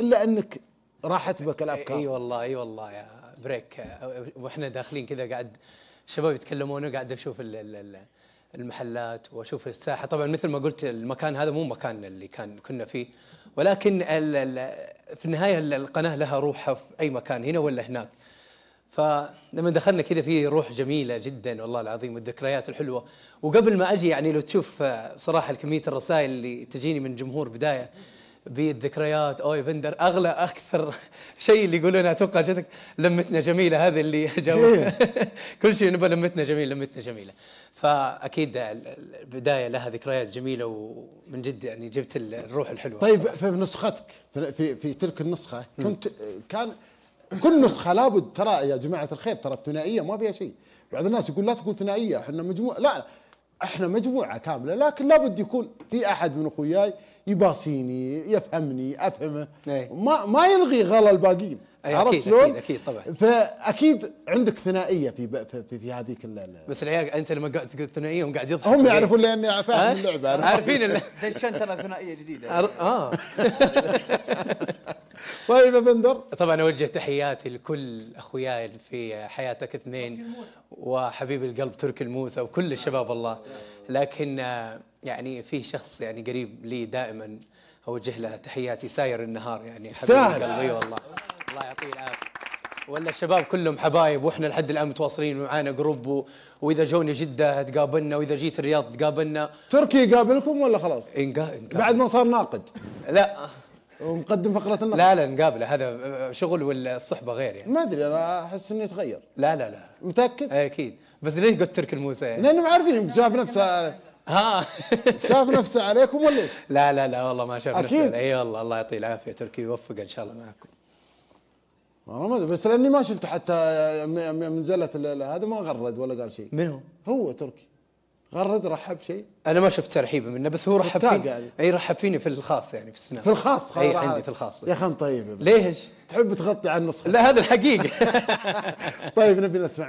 الا انك راحت بك الافكار اي والله اي والله يا بريك واحنا داخلين كذا قاعد الشباب يتكلمون وقاعد اشوف المحلات واشوف الساحه طبعا مثل ما قلت المكان هذا مو مكان اللي كان كنا فيه ولكن في النهايه القناه لها روحها في اي مكان هنا ولا هناك فلما دخلنا كذا في روح جميله جدا والله العظيم والذكريات الحلوه وقبل ما اجي يعني لو تشوف صراحه كميه الرسائل اللي تجيني من جمهور بدايه بيت ذكريات اوي فندر اغلى اكثر شيء اللي يقولون اتوقع جاتك لمتنا جميله هذا اللي جاوب إيه. كل شيء نبى لمتنا جميله لمتنا جميله فاكيد البدايه لها ذكريات جميله ومن جد يعني جبت الروح الحلوه طيب في نسختك في في تلك النسخه كنت كان كل نسخه لابد ترى يا جماعه الخير ترى الثنائيه ما فيها شيء بعض الناس يقول لا تقول ثنائيه احنا مجموعه لا احنا مجموعه كامله لكن لابد يكون في احد من اخوياي يباصيني يفهمني افهمه إيه. ما ما يلغي غلا الباقيين عرفت شلون؟ اكيد اكيد طبعا فاكيد عندك ثنائيه في في, في هذيك بس العيال انت لما قاعد تقول ثنائيه هم قاعد يضحكوا هم يعرفون لاني فاهم اللعبه عارفين دشنت انا ثنائيه جديده اه طيب يا بندر طبعا اوجه تحياتي لكل اخوياي في حياتك اثنين وحبيب القلب تركي الموسى وكل الشباب الله لكن آه، يعني في شخص يعني قريب لي دائما اوجه له تحياتي ساير النهار يعني حبيب قلبي أيوة والله الله يعطيه العافيه ولا الشباب كلهم حبايب واحنا لحد الان متواصلين ومعانا جروب واذا جوني جده تقابلنا واذا جيت الرياض تقابلنا تركي يقابلكم ولا خلاص؟ إن قا... بعد ما صار ناقد لا ونقدم فقره النقد لا لا نقابله هذا شغل والصحبة غير يعني ما ادري انا احس اني تغير لا لا لا متاكد؟ إيه، اكيد بس ليه قلت ترك الموسى يعني؟ لانهم عارفين شاف نفسه ها شاف نفسه عليكم ولا لا لا لا والله ما شاف أكيد. نفسه إيه، اي والله الله يعطيه العافيه تركي يوفق ان شاء الله معكم والله ما ادري بس لاني ما شفته حتى من هذا ما غرد ولا قال شيء من هو؟ هو تركي غرد رحب شيء انا ما شفت ترحيبه منه بس هو رحب فيني اي رحب فيني في الخاص يعني في السناب في الخاص اي عندي في الخاص يا خن طيب ليش؟ تحب تغطي على النسخه لا هذا الحقيقه طيب نبي نسمع